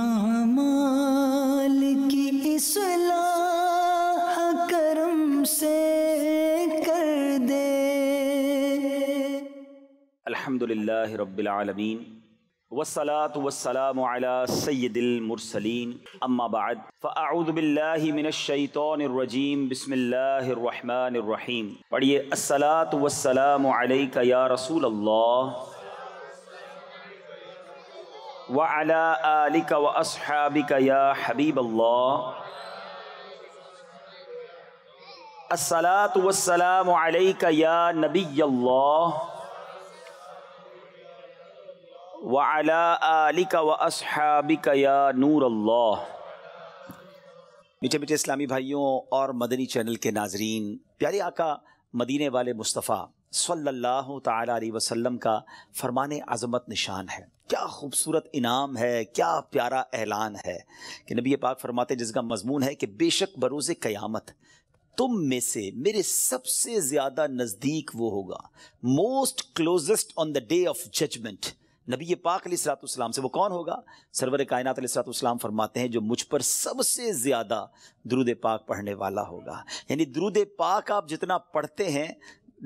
आमाल की इसलाह करम से कर दे अल्हम्दुलिल्लाह रब्बिल आलमीन वसलात वसलाम सैदिलमरसलिन अम्माबाद फ़ाउदबिल्लिमिनशैतरजीम बसमीम पढ़िए असलात वसलाम या रसूल وعلى آلك وأصحابك يا حبيب الله الصلاة والسلام عليك يا نبي الله وعلى آلك وأصحابك يا نور الله मीठे मीठे इस्लामी भाइयों और मदनी चैनल के नाजरीन प्यारे आका मदीने वाले मुस्तफ़ा सल्लल्लाहु अलैहि वसल्लम का फरमाने आज़मत निशान है क्या खूबसूरत इनाम है क्या प्यारा ऐलान है कि नबी पाक फरमाते जिसका मजमून है कि बेशक बरोज़ क़यामत तुम में से मेरे सबसे ज़्यादा नज़दीक वो होगा most closest on the day of judgement नबी पाक सलाम से वो कौन होगा सरवर कायनात सलाम फरमाते हैं जो मुझ पर सबसे ज़्यादा द्रुद पाक पढ़ने वाला होगा यानी द्रुद पाक आप जितना पढ़ते हैं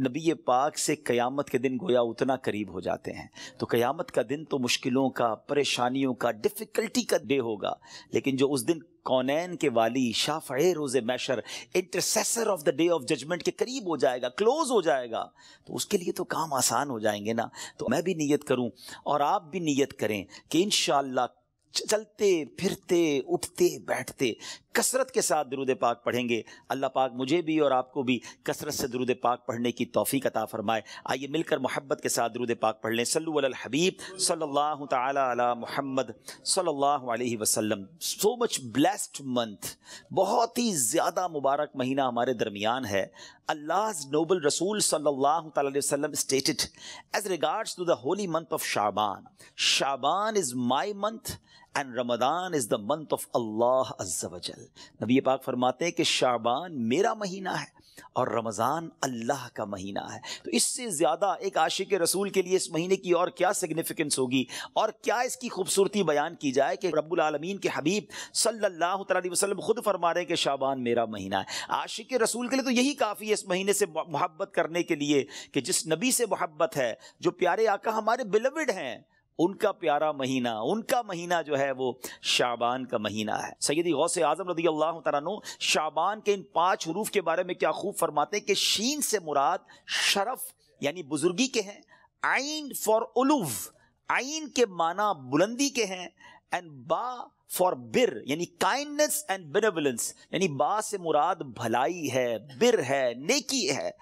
नबी पाक से क़यामत के दिन गोया उतना करीब हो जाते हैं तो क़यामत का दिन तो मुश्किलों का परेशानियों का डिफ़िकल्टी का डे होगा लेकिन जो उस दिन कौनैन के वाली शाफ़े रोज़ मैशर intercessor of the day of judgement के करीब हो जाएगा क्लोज हो जाएगा तो उसके लिए तो काम आसान हो जाएंगे ना तो मैं भी नीयत करूँ और आप भी नीयत करें कि इन चलते फिरते उठते बैठते कसरत के साथ दरूद पाक पढ़ेंगे अल्लाह पाक मुझे भी और आपको भी कसरत से दरूद पाक पढ़ने की तोफ़ी कता फ़रमाए आइए मिलकर मोहब्बत के साथ दरूद पाक पढ़ लें सल्लु अल हबीब सल्लल्लाहु ताला अला मोहम्मद सल्लल्लाहु अलैहि वसल्लम सो मच ब्लेस्ड मंथ बहुत ही ज़्यादा मुबारक महीना हमारे दरमियान है अल्लाह नोबल रसूल सल्लल्लाहु अलैहि वसल्लम stated as regards to the holy month of Shaban Shaban is my month and Ramadan is the month of Allah अज्जवजल नबी पाक फरमाते हैं कि शाबान मेरा महीना है और रमज़ान अल्लाह का महीना है तो इससे ज़्यादा एक आशिक रसूल के लिए इस महीने की और क्या सिग्निफिकेंस होगी और क्या इसकी खूबसूरती बयान की जाए कि रब्बुल आलमीन के हबीब सल्लल्लाहु अलैहि वसल्लम खुद फरमा रहे हैं कि शाबान मेरा महीना है आशिक रसूल के लिए तो यही काफ़ी है इस महीने से मोहब्बत करने के लिए कि जिस नबी से मोहब्बत है जो प्यारे आका हमारे बिलवड हैं उनका प्यारा महीना उनका महीना जो है वो शाबान का महीना है सैदी गौस आजम रदी अल्लाह तु शाबान के इन पाँच हरूफ के बारे में क्या खूब फरमाते हैं कि शीन से मुराद शरफ यानी बुजुर्गी के हैं आइन फॉर उलूव आइन के माना बुलंदी के हैं एंड बा फॉर बिर यानी काइंडनेस एंड बेनेवलेंस यानी बा से मुराद भलाई है बिर है नेकी है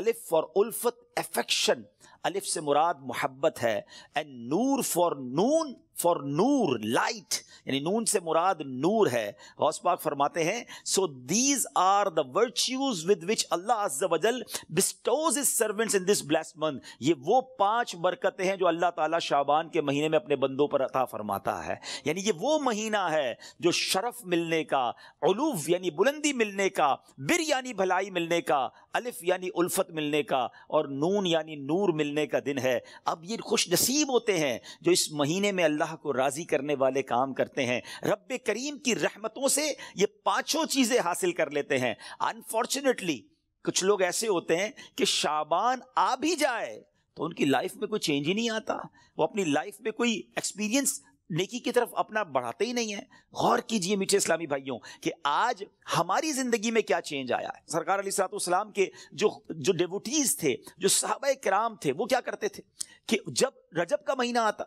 अलिफ फॉर उल्फत एफेक्शन الف سے مراد محبت ہے اینڈ نور فار نون फॉर नूर लाइट यानी नून से मुराद नूर है गौस पाक फरमाते हैं so these are the virtues with which Allah अज्जल bestows his servants in this bless month ये वो पांच बरकतें हैं जो अल्लाह ताला शाबान के महीने में अपने बंदों पर अता फरमाता है यानी ये वो महीना है जो शरफ मिलने का अलूफ यानी बुलंदी मिलने का बिर यानी भलाई मिलने का अलिफ यानी उल्फत मिलने का और नून यानी नूर मिलने का दिन है अब ये खुश नसीब होते हैं जो इस महीने में अल्लाह अल्लाह को राज़ी करने वाले काम करते हैं रब करीम की रहमतों से ये पांचों चीज़ें हासिल कर लेते हैं अनफॉर्चुनेटली कुछ लोग ऐसे होते हैं कि शाबान आ भी जाए तो उनकी लाइफ में कोई चेंज ही नहीं आता वो अपनी लाइफ में कोई एक्सपीरियंस नेकी की तरफ अपना बढ़ाते ही नहीं है गौर कीजिए मीठे इस्लामी भाइयों कि आज हमारी ज़िंदगी में क्या चेंज आया है सरकार अली सलाम के जो जो डेवोटीज़ थे जो साहब कराम थे वो क्या करते थे कि जब रजब का महीना आता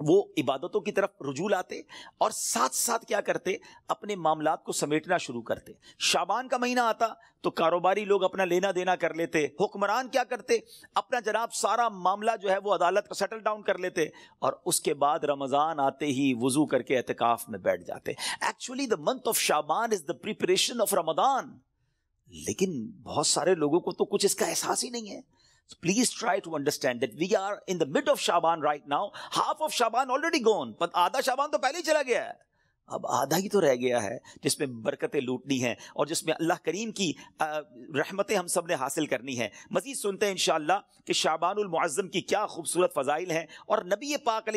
वो इबादतों की तरफ रुजू लाते और साथ साथ क्या करते अपने मामला को समेटना शुरू करते शाबान का महीना आता तो कारोबारी लोग अपना लेना देना कर लेते हुक्मरान क्या करते अपना जनाब सारा मामला जो है वो अदालत का सेटल डाउन कर लेते और उसके बाद रमज़ान आते ही वज़ू करके एहतिकाफ में बैठ जाते actually the month of Shaban is the preparation of Ramadan लेकिन बहुत सारे लोगों को तो कुछ इसका एहसास ही नहीं है So please try to understand that we are in the mid of Shaban right now. Half of Shaban already gone. But Ada Shaban to पहले chala gaya. अब आधा ही तो रह गया है जिसमें बरकतें लूटनी हैं और जिसमें अल्लाह करीम की रहमतें हम सब ने हासिल करनी है मज़ीद सुनते हैं इन कि शाबानमज़म की क्या खूबसूरत फ़जाइल हैं और नबी पाक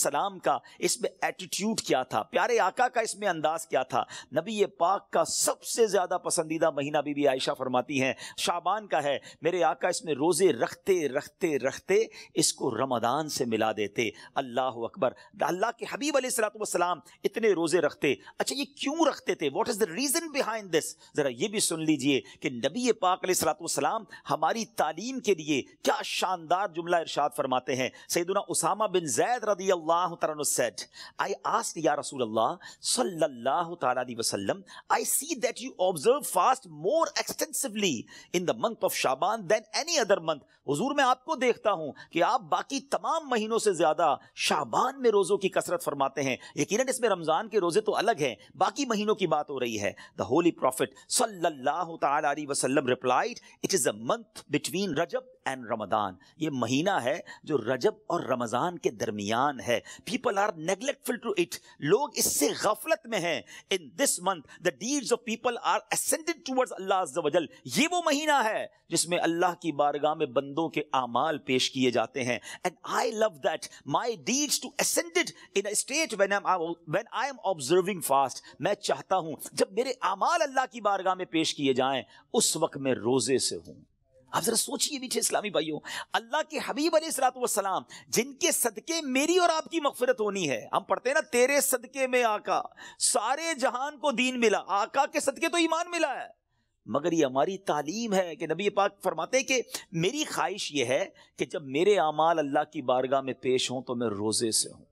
सलाम का इसमें एटीट्यूड क्या था प्यारे आका का इसमें अंदाज़ क्या था नबी पाक का सबसे ज़्यादा पसंदीदा महीना बीबी आयशा फरमाती हैं शाबान का है मेरे आका इसमें रोज़े रखते रखते रखते इसको रमदान से मिला देते अल्लाह अकबर अल्लाह के हबीब सलाम इतने रोज रोजे रखते अच्छा ये क्यों रखते थे what is the reason behind this जरा ये भी सुन लीजिए कि नबी पाक सलाम हमारी तालीम के लिए क्या शानदार जुमला इरशाद फरमाते हैं सैदुना उसामा बिन जैद रदी अल्लाह सेट आई आस्क या रसूल सल्लल्लाहु अलैहि वसल्लम I see that you observe fast more extensively in the month of Shaban than any other month हुजूर मैं आपको देखता हूं कि आप बाकी तमाम महीनों से ज्यादा शाबान में रोजों की कसरत फरमाते हैं यकीनन इसमें रमजान के रोज़े तो अलग हैं बाकी महीनों की बात हो रही है द होली प्रॉफिट सल्लल्लाहु अलैहि वसल्लम replied it is a month between Rajab and Ramadan ये महीना है जो रजब और रमज़ान के दरमियान है people are neglectful to it लोग इससे गफलत में हैं in this month the deeds of people are ascended towards Allah अज्जल ये वो महीना है जिसमें अल्लाह की बारगाह में बंदों के आमाल पेश किए जाते हैं and I love that my deeds to ascended in state when when I am observing fast मैं चाहता हूं जब मेरे आमाल अल्लाह की बारगाह में पेश किए जाएं उस वक्त मैं रोजे से हूं आप जरा सोचिए पीछे इस्लामी भाइयों अल्लाह के हबीब सलाम जिनके सदके मेरी और आपकी मगफरत होनी है हम पढ़ते हैं ना तेरे सदके में आका सारे जहान को दीन मिला आका के सदके तो ईमान मिला है मगर ये हमारी तालीम है कि नबी पाक फरमाते हैं कि मेरी ख्वाहिश ये है कि जब मेरे अमाल अल्लाह की बारगाह में पेश हों तो मैं रोज़े से हूँ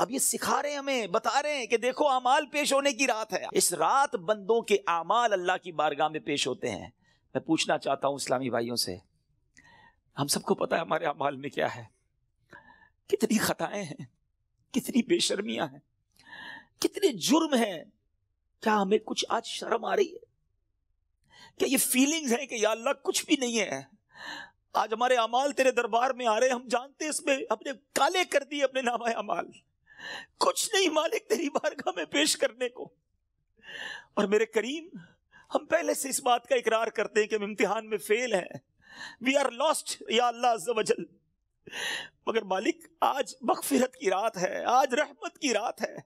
अब ये सिखा रहे हैं हमें बता रहे हैं कि देखो अमाल पेश होने की रात है इस रात बंदों के अमाल अल्लाह की बारगाह में पेश होते हैं मैं पूछना चाहता हूं इस्लामी भाइयों से हम सबको पता है हमारे अमाल में क्या है कितनी खताएं हैं कितनी बेशर्मियां हैं कितने जुर्म हैं क्या हमें कुछ आज शर्म आ रही है क्या ये फीलिंग्स हैं कि या अल्लाह कुछ भी नहीं है आज हमारे अमाल तेरे दरबार में आ रहे हम जानते इसमें अपने काले कर दिए अपने नामा अमाल कुछ नहीं मालिक तेरी बारगाह में पेश करने को और मेरे करीम हम पहले से इस बात का इकरार करते हैं कि हम इम्तिहान में फेल हैं वी आर लॉस्ट या अल्लाह वजल मगर मालिक आज मगफिरत की रात है आज रहमत की रात है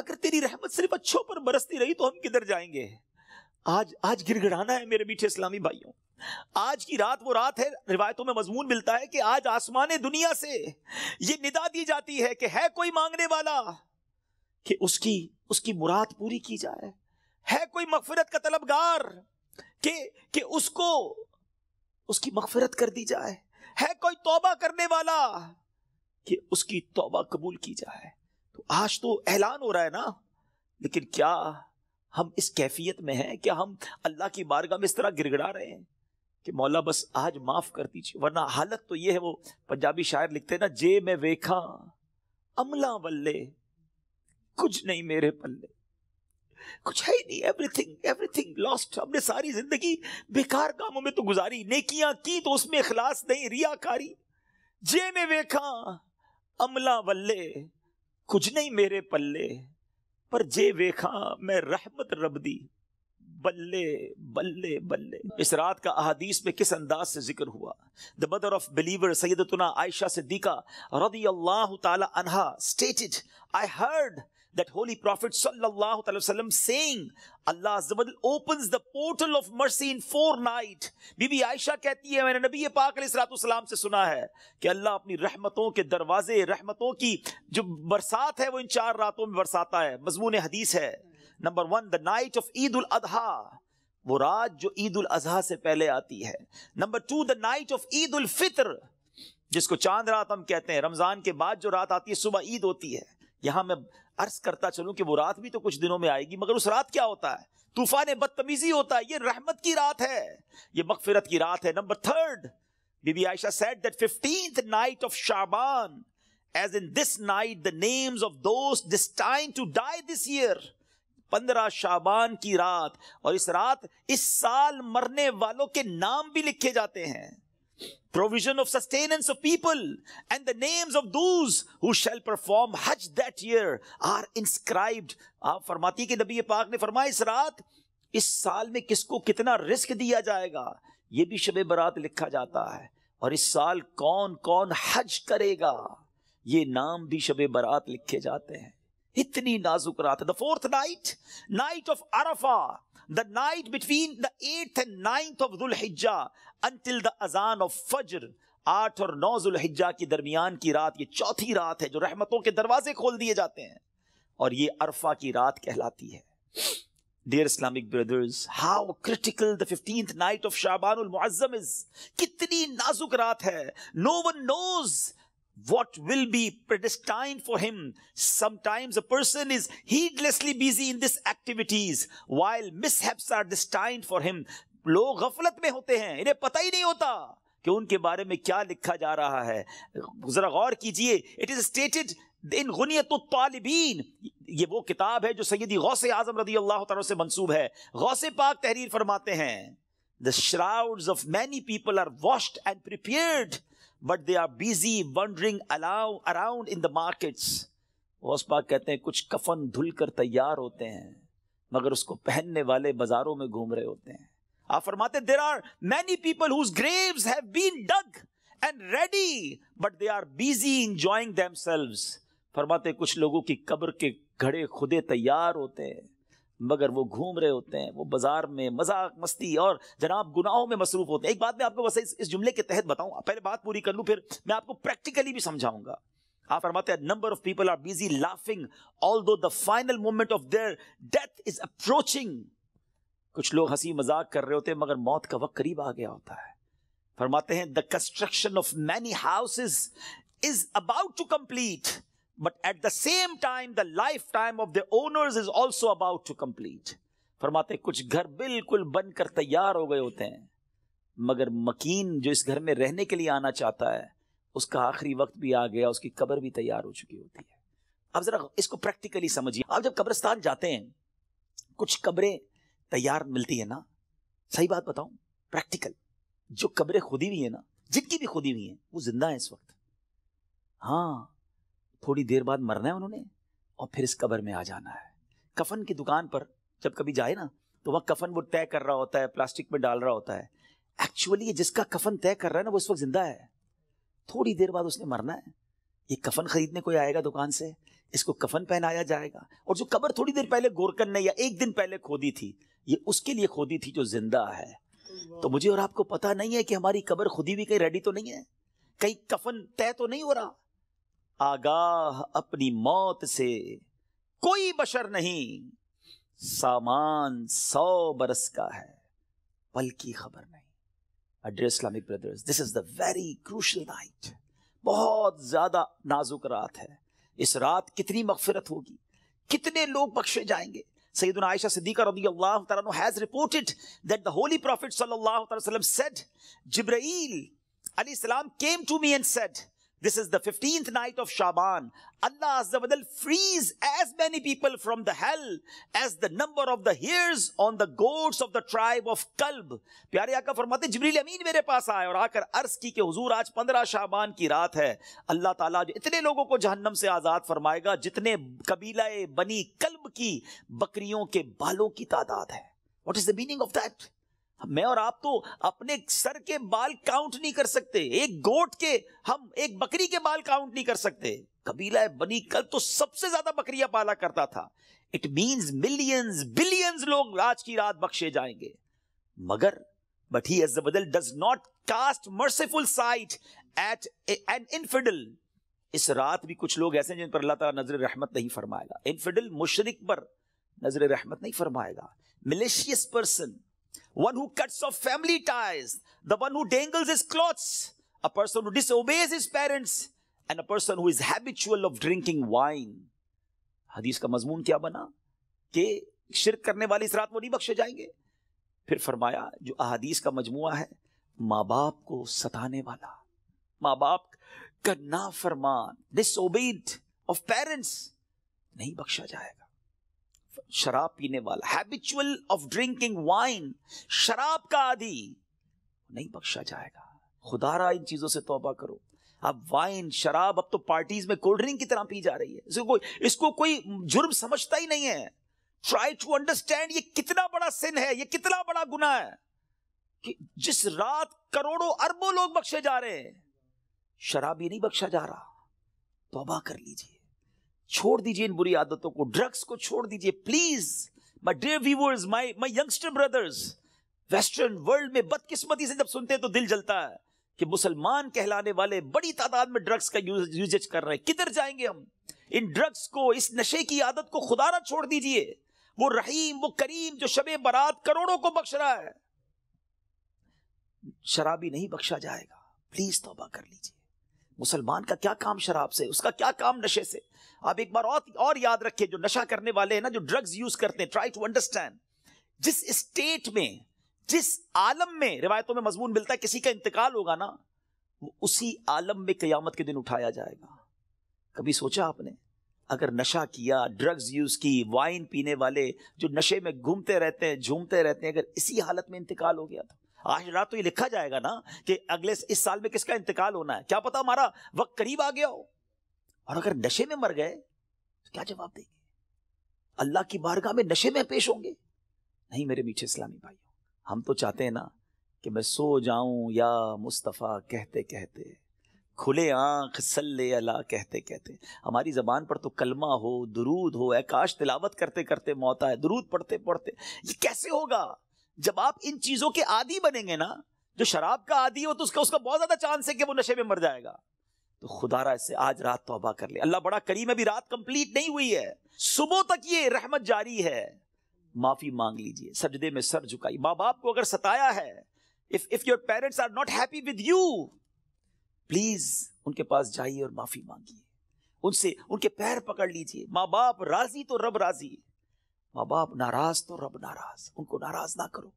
अगर तेरी रहमत सिर्फ अच्छों पर बरसती रही तो हम किधर जाएंगे आज आज गिड़गिड़ाना है मेरे मीठे इस्लामी भाइयों आज की रात वो रात है रिवायतों में मजमून मिलता है कि आज आसमान दुनिया से ये निदा दी जाती है कि है कोई मांगने वाला कि उसकी उसकी मुराद पूरी की जाए है कोई मगफिरत का तलबगार कि कि उसको उसकी मकफरत कर दी जाए है कोई तोबा करने वाला कि उसकी तोबा कबूल की जाए तो आज तो ऐलान हो रहा है ना लेकिन क्या हम इस कैफियत में हैं क्या हम अल्लाह की बारगाह में इस तरह गिरगड़ा रहे हैं कि मौला बस आज माफ कर दीजिए वरना हालत तो ये है वो पंजाबी शायर लिखते हैं ना जे मैं वेखा अमला बल्ले कुछ नहीं मेरे पल्ले कुछ है ही नहीं एवरीथिंग एवरीथिंग लॉस्ट हमने सारी जिंदगी बेकार कामों में तो गुजारी नेकियां की तो उसमें इखलास नहीं रियाकारी जे में वेखा अमला वल्ले कुछ नहीं मेरे पल्ले पर जे वेखा मैं रहमत रब दी बल्ले बल्ले बल्ले इस रात का अहादीस में किस अंदाज से जिक्र हुआ द मदर ऑफ बिलीवर सैदतना आयशा सिद्दीका रदी अल्लाह ताला अनहा stated I heard that holy prophet sallallahu alaihi wasallam saying Allah azawajal opens the portal of mercy in fortnight बीबी आयशा कहती है मैंने नबी पाक सलाम से सुना है कि अल्लाह अपनी रहमतों के दरवाजे रहमतों की जो बरसात है वो इन चार रातों में बरसाता है मजमून हदीस है number one the night of Eid ul Adha वो रात जो ईद उल अजहा से पहले आती है number two the night of Eid ul Fitr जिसको चांद रात हम कहते हैं रमजान के बाद जो रात आती है सुबह ईद होती है यहां मैं अर्ज करता चलूं कि वो रात भी तो कुछ दिनों में आएगी मगर उस रात क्या होता है तूफान बदतमीजी होता है ये रहमत की रात है ये मकफिरत की रात है नंबर थर्ड बीबी Aisha said that fifteenth night of Shaban as in this night the names of दोस्त destined to die this year पंद्रह शाबान की रात और इस रात इस साल मरने वालों के नाम भी लिखे जाते हैं provision of sustenance of people, and the names of those who shall perform Hajj that year are inscribed. आप फरमाती कि नबी पाक ने फरमाया इस रात इस साल में किसको कितना रिस्क दिया जाएगा ये भी शब बरात लिखा जाता है और इस साल कौन कौन हज करेगा ये नाम भी शब बरात लिखे जाते हैं इतनी नाजुक रात है the fourth night night of Arafa the night between the 8th and 9th of Dhul Hijjah until the azan of Fajr आठ और नौ जुल्हिजा के दरमियान की रात ये चौथी रात है जो रहमतों के दरवाजे खोल दिए जाते हैं और ये अरफा की रात कहलाती है dear Islamic brothers how critical the fifteenth night of Shaban कितनी नाजुक रात है no one knows what will be predestined for him. Sometimes a person is heedlessly busy in these activities while mishaps are destined for him. लोग गफलत में होते हैं इन्हें पता ही नहीं होता कि उनके बारे में क्या लिखा जा रहा है जरा गौर कीजिए it is stated in Ghunyat Talibin ये वो किताब है जो सैदी गौस आजम रदी अल्लाह तला से मंसूब है गौस पाक तहरीर फरमाते हैं the shrouds of many people are washed and prepared but they are busy wandering aloud around in the markets वस्पा कहते हैं कुछ कफन धुल कर तैयार होते हैं मगर उसको पहनने वाले बाजारों में घूम रहे होते हैं आप फरमाते there are many people whose graves have been dug and ready but they are busy enjoying themselves फरमाते कुछ लोगों की कब्र के घड़े खुदे तैयार होते हैं मगर वो घूम रहे होते हैं वो बाजार में मजाक मस्ती और जनाब गुनाहों में मसरूफ होते हैं एक बात मैं आपको बस इस, इस जुमले के तहत बताऊं पहले बात पूरी कर लूं फिर मैं आपको प्रैक्टिकली भी समझाऊंगा आप फरमाते हैं number of people are busy laughing although the final moment of their death is approaching कुछ लोग हंसी मजाक कर रहे होते हैं मगर मौत का वक्त करीब आ गया होता है फरमाते हैं the construction of many houses is about to complete at the same time the life time of the owners is also about to complete फरमाते कुछ घर बिल्कुल बनकर तैयार हो गए होते हैं मगर मकीन जो इस घर में रहने के लिए आना चाहता है उसका आखिरी वक्त भी आ गया उसकी कब्र भी तैयार हो चुकी होती है अब जरा इसको प्रैक्टिकली समझिए आप जब कब्रिस्तान जाते हैं कुछ कब्रें तैयार मिलती है ना सही बात बताऊं प्रैक्टिकल जो कब्रें खुदी हुई है ना जिनकी भी खुदी हुई है वो जिंदा है इस वक्त हाँ थोड़ी देर बाद मरना है उन्होंने और फिर इस कब्र में आ जाना है कफन की दुकान पर जब कभी जाए ना तो वह कफन वो तय कर रहा होता है प्लास्टिक में डाल रहा होता है एक्चुअली ये जिसका कफन तय कर रहा है ना वो इस वक्त जिंदा है थोड़ी देर बाद उसने मरना है ये कफन खरीदने कोई आएगा दुकान से इसको कफन पहनाया जाएगा और जो कबर थोड़ी देर पहले गोरकन ने या एक दिन पहले खोदी थी ये उसके लिए खोदी थी जो जिंदा है तो मुझे और आपको पता नहीं है कि हमारी कबर खुदी भी कहीं रेडी तो नहीं है कहीं कफन तय तो नहीं हो रहा आगाह अपनी मौत से कोई बशर नहीं सामान सौ बरस का है पल की खबर नहीं अड्रे Islamic brothers this is the very crucial night बहुत ज्यादा नाजुक रात है इस रात कितनी मगफिरत होगी कितने लोग बख्शे जाएंगे सईदुना आयशा सिद्दीका रजी reported that the holy prophet Jibrail अलैहि came to me and said This is the 15th night of Shaban. Allah Azza wa Jal frees as many people from the hell as the number of the hairs on the goats of the tribe of Kalb. Pyare आका farmate Jibril Amin mere paas aaye aur aakar arz ki ke huzur aaj 15 Shaban ki raat hai. Allah Taala jo itne logo ko jahannam se से farmayega jitne qabila e Bani Kalb ki bakriyon ke baalon ki tadad hai. What is the meaning of that? मैं और आप तो अपने sir के बाल count नहीं कर सकते एक गोट के हम एक बकरी के बाल काउंट नहीं कर सकते कबीला बनी कल तो सबसे ज्यादा बकरियां पाला करता था इट मीन्स मिलियंस बिलियंस लोग आज की रात बख्शे जाएंगे मगर but he does not cast merciful sight at an infidel इस रात भी कुछ लोग ऐसे जिन पर अल्लाह तला नजर रहमत नहीं फरमाएगा इनफिडल मुशरक पर नजर रहमत नहीं फरमाएगा malicious person one who cuts off family ties, the one who dangles his clothes, a person who disobeys his parents, and a person who is habitual of drinking wine. हदीस का मजमून क्या बना कि शिरक करने वाले इस रात वो नहीं बख्शे जाएंगे फिर फरमाया जो अहादीस का मजमू है माँ बाप को सताने वाला माँ बाप का नाफरमान डिसोबेड ऑफ पेरेंट्स नहीं बख्शा जाएगा शराब पीने वाला हैबिचुअल ऑफ ड्रिंकिंग वाइन शराब का आदि नहीं बख्शा जाएगा रहा इन चीजों से तोबा करो अब वाइन शराब अब तो पार्टीज में कोल्ड ड्रिंक की तरह पी जा रही है इसको कोई इसको कोई जुर्म समझता ही नहीं है ट्राई टू अंडरस्टैंड ये कितना बड़ा सिन है ये कितना बड़ा गुना है कि जिस रात करोड़ों अरबों लोग बख्शे जा रहे हैं शराब ये नहीं बख्शा जा रहा तोबा कर लीजिए छोड़ दीजिए इन बुरी आदतों को ड्रग्स को छोड़ दीजिए please my dear viewers my my youngster brothers western world में बदकिस्मती से जब सुनते हैं तो दिल जलता है कि मुसलमान कहलाने वाले बड़ी तादाद में ड्रग्स का यूजेज कर रहे हैं किधर जाएंगे हम इन ड्रग्स को इस नशे की आदत को खुदारा छोड़ दीजिए वो रहीम वो करीम जो शबे बारात करोड़ों को बख्श रहा है शराबी नहीं बख्शा जाएगा प्लीज तोबा कर लीजिए मुसलमान का क्या काम शराब से उसका क्या काम नशे से आप एक बार और और याद रखिए जो नशा करने वाले हैं ना जो ड्रग्स यूज करते हैं ट्राई टू अंडरस्टैंड जिस स्टेट में जिस आलम में रिवायतों में मजमून मिलता है किसी का इंतकाल होगा ना वो उसी आलम में कयामत के दिन उठाया जाएगा कभी सोचा आपने अगर नशा किया ड्रग्स यूज की वाइन पीने वाले जो नशे में घूमते रहते हैं झूमते रहते हैं अगर इसी हालत में इंतकाल हो गया था आज रात तो ये लिखा जाएगा ना कि अगले इस साल में किसका इंतकाल होना है क्या पता हमारा वक्त करीब आ गया हो और अगर नशे में मर गए तो क्या जवाब देंगे अल्लाह की बारगाह में नशे में पेश होंगे नहीं मेरे मीठे इस्लामी भाइयों हम तो चाहते हैं ना कि मैं सो जाऊं या मुस्तफ़ा कहते कहते खुले आंख सल्ले अला कहते कहते हमारी ज़बान पर तो कलमा हो दरूद हो आकाश तिलावत करते करते मौत आए दरूद पढ़ते पढ़ते ये कैसे होगा जब आप इन चीजों के आदि बनेंगे ना जो शराब का आदि हो तो उसका उसका बहुत ज्यादा चांस है कि वो नशे में मर जाएगा तो खुदारा इससे आज रात तोबा कर ले अल्लाह बड़ा करीम अभी रात कंप्लीट नहीं हुई है सुबह तक ये रहमत जारी है माफी मांग लीजिए सजदे में सर झुकाई माँ बाप को अगर सताया है if if your parents are not happy with you please उनके पास जाइए और माफी मांगिए उनसे उनके पैर पकड़ लीजिए माँ बाप राजी तो रब राजी माँ बाप नाराज तो रब नाराज उनको नाराज ना करो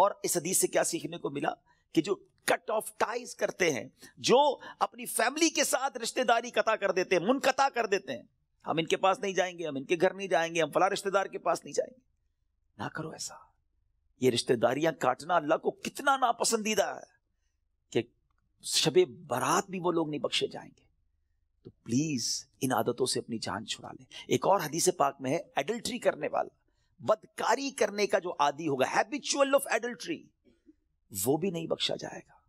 और इस हदीस से क्या सीखने को मिला कि जो कट ऑफ टाइज करते हैं जो अपनी फैमिली के साथ रिश्तेदारी कता कर देते हैं मुनकता कर देते हैं हम इनके पास नहीं जाएंगे हम इनके घर नहीं जाएंगे हम फला रिश्तेदार के पास नहीं जाएंगे ना करो ऐसा ये रिश्तेदारियां काटना अल्लाह को कितना नापसंदीदा है कि शबे बारात भी वो लोग नहीं बख्शे जाएंगे तो प्लीज इन आदतों से अपनी जान छुड़ा ले एक और हदीसे पाक में है एडल्ट्री करने वाला बदकारी करने का जो आदि होगा हैबिचुअल ऑफ एडल्ट्री वो भी नहीं बख्शा जाएगा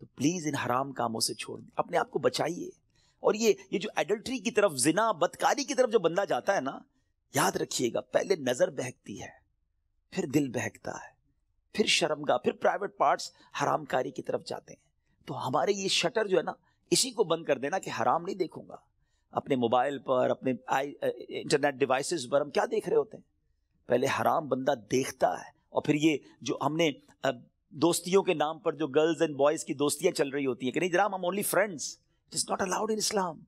तो प्लीज इन हराम कामों से छोड़ दें अपने आप को बचाइए और ये ये जो एडल्ट्री की तरफ जिना बदकारी की तरफ जो बंदा जाता है ना याद रखिएगा पहले नजर बहकती है फिर दिल बहकता है फिर शर्मगा फिर प्राइवेट पार्ट्स हरामकारी की तरफ जाते हैं तो हमारे ये शटर जो है ना इसी को बंद कर देना कि हराम नहीं देखूंगा अपने मोबाइल पर अपने आई इंटरनेट डिवाइसेस पर हम क्या देख रहे होते हैं पहले हराम बंदा देखता है और फिर ये जो हमने दोस्तियों के नाम पर जो गर्ल्स एंड बॉयज़ की दोस्तियां चल रही होती हैं कि नहीं जराम हम only friends it is not allowed in Islam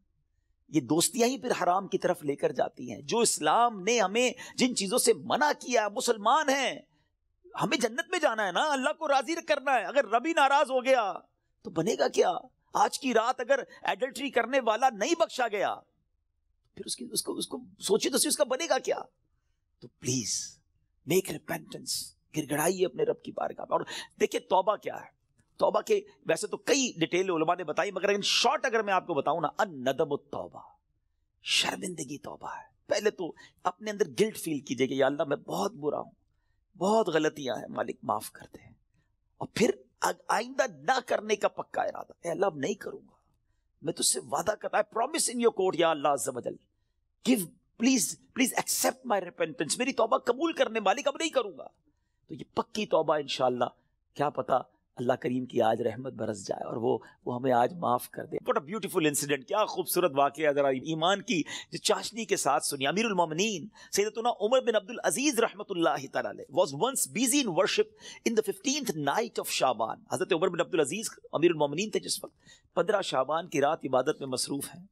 ये दोस्तियां ही फिर हराम की तरफ लेकर जाती हैं जो इस्लाम ने हमें जिन चीज़ों से मना किया मुसलमान हैं हमें जन्नत में जाना है ना अल्लाह को राजी करना है अगर रबी नाराज़ हो गया तो बनेगा क्या आज की रात अगर एडल्ट्री करने वाला नहीं बख्शा गया फिर उसकी उसको उसको सोचे तो उसका बनेगा क्या तो प्लीज मेक रिपेंटेंस गिरगड़ाइए अपने रब की बारगाह में और देखिए तौबा क्या है तौबा के वैसे तो कई डिटेल उलमा ने बताई मगर इन शॉर्ट अगर मैं आपको बताऊं ना अन नदम तौबा शर्मिंदगी तौबा है पहले तो अपने अंदर गिल्ट फील कीजिए कि या अल्लाह मैं बहुत बुरा हूं बहुत गलतियां हैं मालिक माफ करते हैं और फिर आइंदा ना करने का पक्का इरादा अल्लाह नहीं करूंगा मैं तुझसे वादा करता I promise in your court या अल्लाह जबल give please please accept my repentance मेरी तोबा कबूल करने मालिक अब नहीं करूंगा तो ये पक्की तोबा इनशाला क्या पता अल्लाह करीम की आज रहमत बरस जाए और वो वो हमें आज माफ़ कर दे बट अ ब्यूटीफुल इंसिडेंट क्या खूबसूरत वाक़ ज़रा ईमान की जो चाशनी के साथ सुनिए अमीरमिन सैदतना उमर बिन अब्दुल अजीज़ रहमत was once busy in worship in the fifteen night of Shaban हज़रत उमर बिन अब्दुल अजीज़ अमीरमिन थे जिस वक्त पंद्रह शाबान की रात इबादत में मसरूफ़ हैं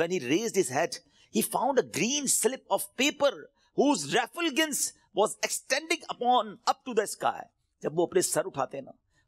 When he raise his head, he found a green slip of paper whose refulgence was extending upon up to the sky. जब वो अपने सर उठाते ना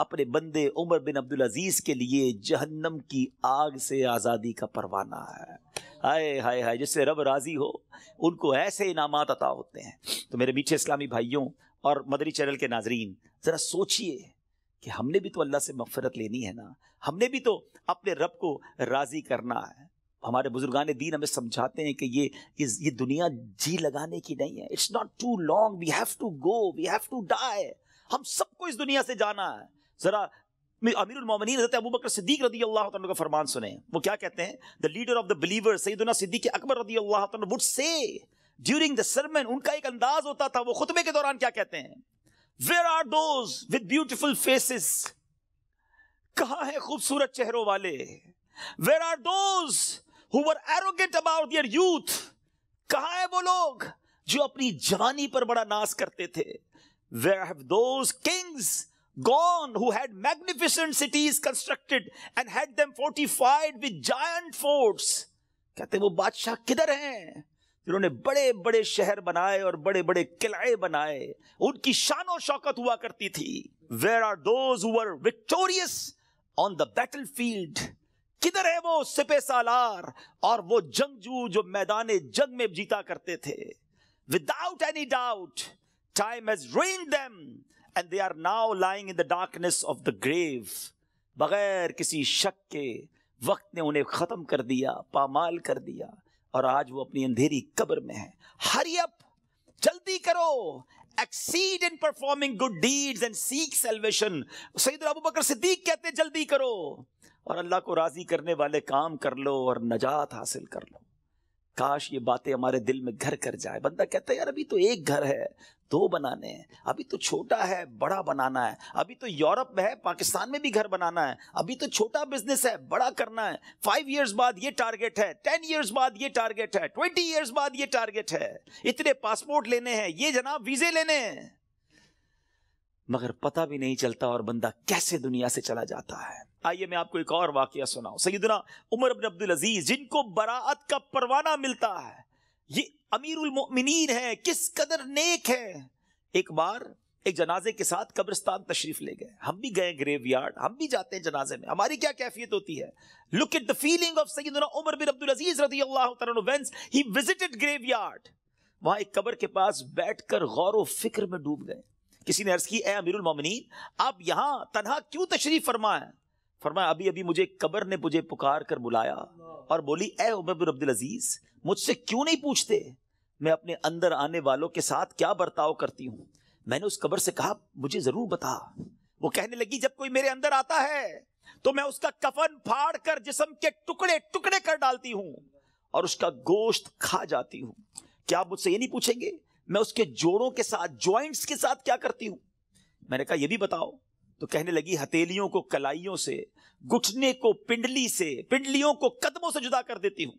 अपने बंदे उमर बिन अब्दुल अजीज के लिए जहन्नम की आग से आज़ादी का परवाना है हाय हाय हाय जिससे रब राज़ी हो उनको ऐसे इनाम अता होते हैं तो मेरे मीठे इस्लामी भाइयों और मदरी चैनल के नाजरीन ज़रा सोचिए कि हमने भी तो अल्लाह से मफ़रत लेनी है ना हमने भी तो अपने रब को राज़ी करना है हमारे बुजुर्गान दीन हमें समझाते हैं कि ये ये दुनिया जी लगाने की नहीं है it's not too long we have to go we have to die हम सबको इस दुनिया से जाना है जरा अमीर उलमिन हजरत अबू बकर सिद्दीक रदी अल्लाह का फरमान सुने वो क्या कहते हैं the leader of the believer सईदना सिद्दीक अकबर रदी अल्लाह would say during the sermon उनका एक अंदाज होता था वो खुतबे के दौरान क्या कहते हैं where are those with beautiful faces कहा है खूबसूरत चेहरों वाले where are those who were arrogant about their youth कहा है वो लोग जो अपनी जवानी पर बड़ा नाश करते थे where have those kings gone who had magnificent cities constructed and had them fortified with giant forts कहते वो बादशाह किधर हैं जिन्होंने बड़े बड़े शहर बनाए और बड़े बड़े किलाए बनाए उनकी शानो शौकत हुआ करती थी where are those victorious on the battle field किधर है वो सिपे सालार और वो जंगजू जो मैदान जंग में जीता करते थे without any doubt time has rain them and they are now lying in the darkness of the grave बगैर किसी शक के वक्त ने उन्हें ख़त्म कर दिया पामाल कर दिया और आज वो अपनी अंधेरी कब्र में है हरियप जल्दी करो exceed in performing good deeds and seek salvation सईद अबू बकर सिद्दीक कहते जल्दी करो और अल्लाह को राजी करने वाले काम कर लो और नजात हासिल कर लो काश ये बातें हमारे दिल में घर कर जाए बंदा कहता है यार अभी तो एक घर है दो बनाने हैं अभी तो छोटा है बड़ा बनाना है अभी तो यूरोप में है पाकिस्तान में भी घर बनाना है अभी तो छोटा बिजनेस है बड़ा करना है फाइव ईयर्स बाद ये टारगेट है टेन ईयर्स बाद ये टारगेट है ट्वेंटी ईयर्स बाद ये टारगेट है इतने पासपोर्ट लेने हैं ये जनाब वीजे लेने हैं मगर पता भी नहीं चलता और बंदा कैसे दुनिया से चला जाता है आइए मैं आपको एक और वाक्य सुनाऊं सईदना उमर अब अब्दुल अजीज जिनको बरात का परवाना मिलता है ये अमीरुल मोमिनीन है किस कदर नेक है एक बार एक जनाजे के साथ कब्रिस्तान तशरीफ ले गए हम भी गए ग्रेव यार्ड हम भी जाते हैं जनाजे में हमारी क्या कैफियत होती है look at the feeling of सईदना उमर बिन अब्दुल अजीज रजी अल्लाह ही विजिटेड ग्रेव यार्ड वहां एक कबर के पास बैठकर गौर व फिक्र में डूब गए किसी ने अर्ज की ए अमीरुल मोमिनीन आप यहां तनहा क्यों तशरीफ फरमाए फरमाया अभी अभी मुझे कबर ने मुझे पुकार कर बुलाया और बोली ए उमर अब्दुल अजीज मुझसे क्यों नहीं पूछते मैं अपने अंदर आने वालों के साथ क्या बर्ताव करती हूँ मैंने उस कबर से कहा मुझे जरूर बता वो कहने लगी जब कोई मेरे अंदर आता है तो मैं उसका कफन फाड़ कर जिसम के टुकड़े टुकड़े कर डालती हूँ और उसका गोश्त खा जाती हूँ क्या आप मुझसे ये नहीं पूछेंगे मैं उसके जोड़ों के साथ ज्वाइंट्स के साथ क्या करती हूँ मैंने कहा यह भी बताओ तो कहने लगी हथेलियों को कलाइयों से घुटने को पिंडली से पिंडलियों को कदमों से जुदा कर देती हूं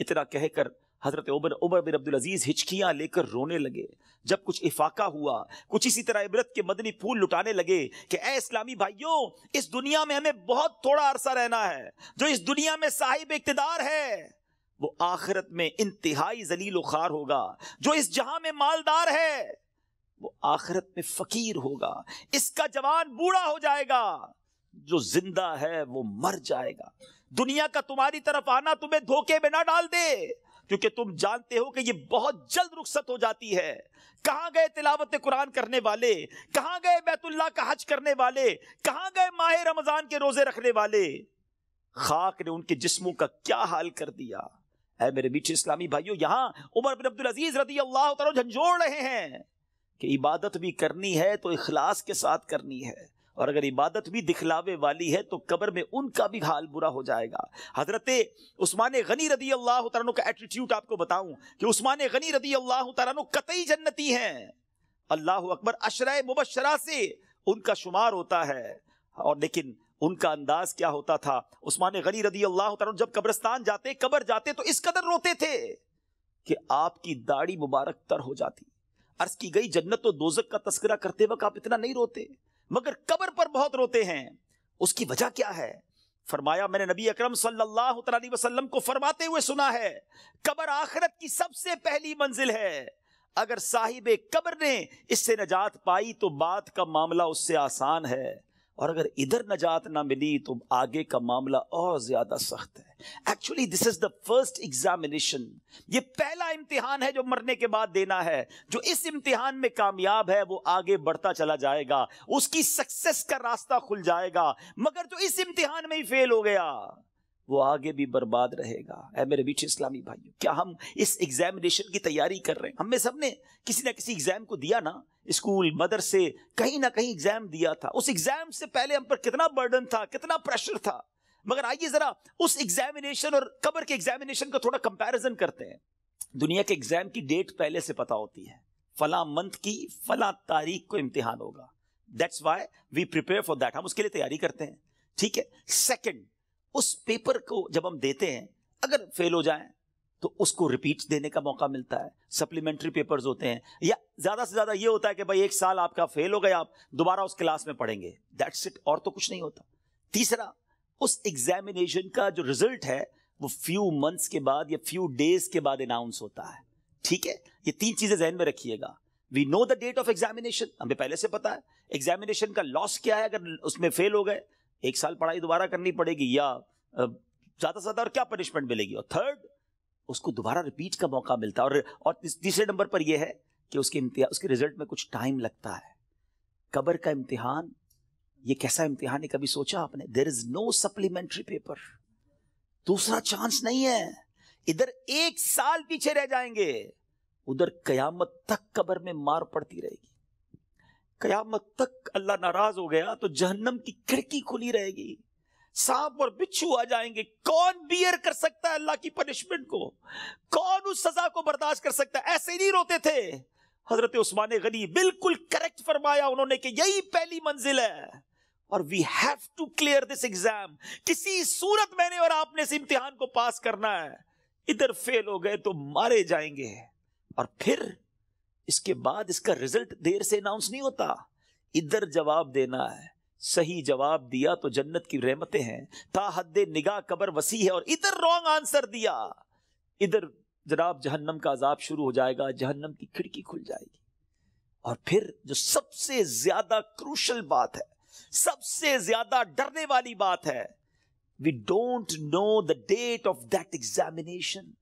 इतना कहकर हजरत उबर उबर बिन अब्दुल अजीज हिचकियां लेकर रोने लगे जब कुछ इफाका हुआ कुछ इसी तरह इबरत के मदनी फूल लुटाने लगे कि ए इस्लामी भाइयों इस दुनिया में हमें बहुत थोड़ा अरसा रहना है जो इस दुनिया में साहिब इकतदार है वो आखिरत में इंतहाई जलील खार होगा जो इस जहां में मालदार है वो आखिरत में फकीर होगा इसका जवान बूढ़ा हो जाएगा जो जिंदा है वो मर जाएगा दुनिया का तुम्हारी तरफ आना तुम्हें धोखे में ना डाल दे क्योंकि तुम जानते हो कि ये बहुत जल्द रुखसत हो जाती है कहां गए तिलावत कुरान करने वाले कहां गए बैतुल्ला का हज करने वाले कहां गए माह रमजान के रोजे रखने वाले खाक ने उनके जिस्मों का क्या हाल कर दिया है मेरे मीठे इस्लामी भाइयों यहां उमर बिन अब्दुल अजीज रदी अल्लाह झंझोड़ रहे हैं कि इबादत भी करनी है तो इखलास के साथ करनी है और अगर इबादत भी दिखलावे वाली है तो कब्र में उनका भी हाल बुरा हो जाएगा हजरत उस्मान गनी रदी अल्लाह तु का एटीट्यूड आपको बताऊं कि उस्मान गनी रदी अल्लाह तु कतई जन्नती हैं अल्लाह अकबर अशर मुबशरा से उनका शुमार होता है और लेकिन उनका अंदाज क्या होता था उस्मान गनी रदी अल्लाह तु जब कब्रस्तान जाते कब्र जाते तो इस कदर रोते थे कि आपकी दाढ़ी मुबारक तर हो जाती अर्ज की गई जन्नत और तो दोजक का तस्करा करते वक्त आप इतना नहीं रोते मगर कबर पर बहुत रोते हैं उसकी वजह क्या है फरमाया मैंने नबी अकरम सल्लल्लाहु अलैहि वसल्लम को फरमाते हुए सुना है कबर आखिरत की सबसे पहली मंजिल है अगर साहिब कबर ने इससे नजात पाई तो बात का मामला उससे आसान है और अगर इधर नजात ना मिली तो आगे का मामला और ज्यादा सख्त है actually this is the first examination ये पहला इम्तिहान है जो मरने के बाद देना है जो इस इम्तिहान में कामयाब है वो आगे बढ़ता चला जाएगा उसकी सक्सेस का रास्ता खुल जाएगा मगर जो इस इम्तिहान में ही फेल हो गया वो आगे भी बर्बाद रहेगा ऐ मेरे बीच इस्लामी भाइयों क्या हम इस एग्जामिनेशन की तैयारी कर रहे हैं हमें सब ने किसी ना किसी एग्जाम को दिया ना स्कूल मदरसे कहीं ना कहीं एग्जाम दिया था उस एग्जाम से पहले हम पर कितना बर्डन था कितना प्रेशर था मगर आइए जरा उस एग्जामिनेशन और कबर के एग्जामिनेशन का थोड़ा कंपेरिजन करते हैं दुनिया के एग्जाम की डेट पहले से पता होती है फला मंथ की फला तारीख को इम्तिहान होगा that's why we prepare for that हम उसके लिए तैयारी करते हैं ठीक है सेकेंड उस पेपर को जब हम देते हैं अगर फेल हो जाए तो उसको रिपीट देने का मौका मिलता है सप्लीमेंट्री पेपर्स होते हैं या ज्यादा से ज्यादा ये होता है कि भाई एक साल आपका फेल हो गया आप दोबारा उस क्लास में पढ़ेंगे दैट्स इट और तो कुछ नहीं होता तीसरा उस एग्जामिनेशन का जो रिजल्ट है वो फ्यू मंथ्स के बाद या फ्यू डेज के बाद अनाउंस होता है ठीक है ये तीन चीजें जहन में रखिएगा we know the date of examination हमें पहले से पता है एग्जामिनेशन का लॉस क्या है अगर उसमें फेल हो गए एक साल पढ़ाई दोबारा करनी पड़ेगी या ज़्यादा से ज़्यादा और क्या पनिशमेंट मिलेगी और थर्ड उसको दोबारा रिपीट का मौका मिलता है और और तीसरे नंबर पर यह है कि उसके इम्तिहान उसके रिजल्ट में कुछ टाइम लगता है कबर का इम्तिहान ये कैसा इम्तिहान है कभी सोचा आपने there is no supplementary paper दूसरा चांस नहीं है इधर एक साल पीछे रह जाएंगे उधर कयामत तक कबर में मार पड़ती रहेगी कयामत तक अल्लाह नाराज हो गया तो जहन्नम की खिड़की खुली रहेगी सांप और बिच्छू आ जाएंगे कौन बियर कर सकता है अल्लाह की पनिशमेंट को कौन उस सजा को बर्दाश्त कर सकता है ऐसे नहीं रोते थे हजरत उस्मान गनी बिल्कुल करेक्ट फरमाया उन्होंने कि यही पहली मंजिल है और we have to clear this exam किसी सूरत मैंने और आपने इस इम्तिहान को पास करना है इधर फेल हो गए तो मारे जाएंगे और फिर इसके बाद इसका रिजल्ट देर से अनाउंस नहीं होता इधर जवाब देना है सही जवाब दिया तो जन्नत की रहमतें हैं ता हद निगाह कबर वसी है और इधर रॉन्ग आंसर दिया इधर जनाब जहन्नम का अजाब शुरू हो जाएगा जहन्नम की खिड़की खुल जाएगी और फिर जो सबसे ज्यादा क्रूशल बात है सबसे ज्यादा डरने वाली बात है we don't know the date of that examination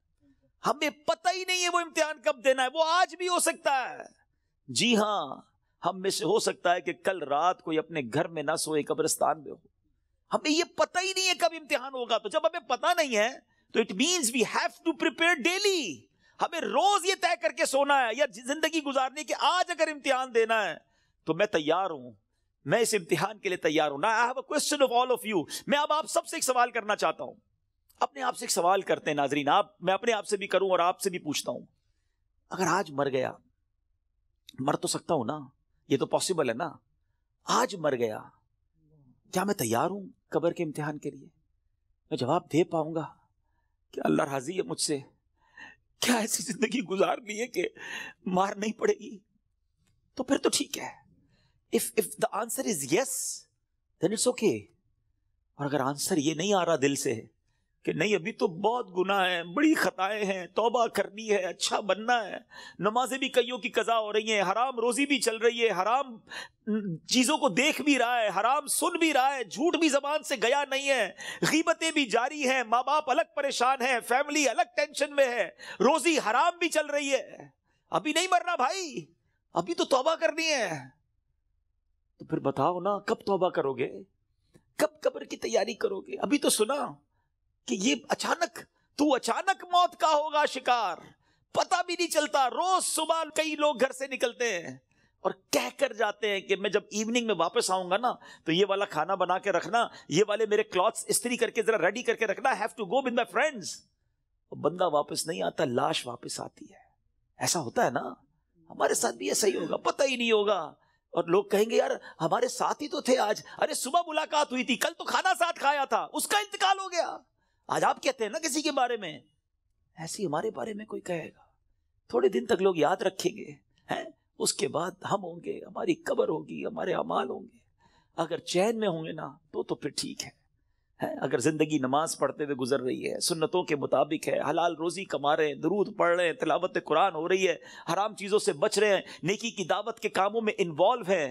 हमें पता ही नहीं है वो इम्तिहान कब देना है वो आज भी हो सकता है जी हां हम में से हो सकता है कि कल रात कोई अपने घर में ना सोए कब्रिस्तान में हो हमें ये पता ही नहीं है कब इम्तिहान होगा तो जब हमें पता नहीं है तो it means we have to prepare daily हमें रोज ये तय करके सोना है या जिंदगी गुजारने के आज अगर इम्तिहान देना है तो मैं तैयार हूं मैं इस इम्तिहान के लिए तैयार हूं ना I have a question of all of you मैं अब आप सबसे एक सवाल करना चाहता हूं अपने आप से एक सवाल करते हैं नाजरीन आप मैं अपने आप से भी करूं और आपसे भी पूछता हूं अगर आज मर गया मर तो सकता हूं ना ये तो पॉसिबल है ना आज मर गया क्या मैं तैयार हूं कबर के इम्तिहान के लिए मैं जवाब दे पाऊंगा क्या अल्लाह राजी है मुझसे क्या ऐसी जिंदगी गुजारनी है कि मार नहीं पड़ेगी तो फिर तो ठीक है if if the answer is yes then it's okay और अगर आंसर ये नहीं आ रहा दिल से कि नहीं अभी तो बहुत गुनाह है बड़ी खताएं हैं तोबा करनी है अच्छा बनना है नमाजें भी कईयों की कज़ा हो रही हैं हराम रोज़ी भी चल रही है हराम चीज़ों को देख भी रहा है हराम सुन भी रहा है झूठ भी जबान से गया नहीं है गीबतें भी जारी हैं माँ बाप अलग परेशान हैं फैमिली अलग टेंशन में है रोज़ी हराम भी चल रही है अभी नहीं मरना भाई अभी तो तौबा करनी है तो फिर बताओ ना कब तोबा करोगे कब कब्र की तैयारी करोगे अभी तो सुना कि ये अचानक तू अचानक मौत का होगा शिकार पता भी नहीं चलता रोज सुबह कई लोग घर से निकलते हैं और कह कर जाते हैं कि मैं जब इवनिंग में वापस आऊंगा ना तो ये वाला खाना बना के रखना ये वाले मेरे क्लॉथ्स इस्त्री करके जरा रेडी करके रखना have to go with my friends बंदा वापस नहीं आता लाश वापस आती है ऐसा होता है ना हमारे साथ भी ऐसा ही होगा पता ही नहीं होगा और लोग कहेंगे यार हमारे साथ ही तो थे आज अरे सुबह मुलाकात हुई थी कल तो खाना साथ खाया था उसका इंतकाल हो गया आज आप कहते हैं ना किसी के बारे में ऐसी हमारे बारे में कोई कहेगा थोड़े दिन तक लोग याद रखेंगे हैं उसके बाद हम होंगे हमारी कबर होगी हमारे अमाल होंगे अगर चैन में होंगे ना तो तो फिर ठीक है है अगर ज़िंदगी नमाज पढ़ते हुए गुजर रही है सुन्नतों के मुताबिक है हलाल रोज़ी कमा रहे हैं दरूद पढ़ रहे हैं तिलावत कुरान हो रही है हराम चीज़ों से बच रहे हैं नेकी की दावत के कामों में इन्वॉल्व हैं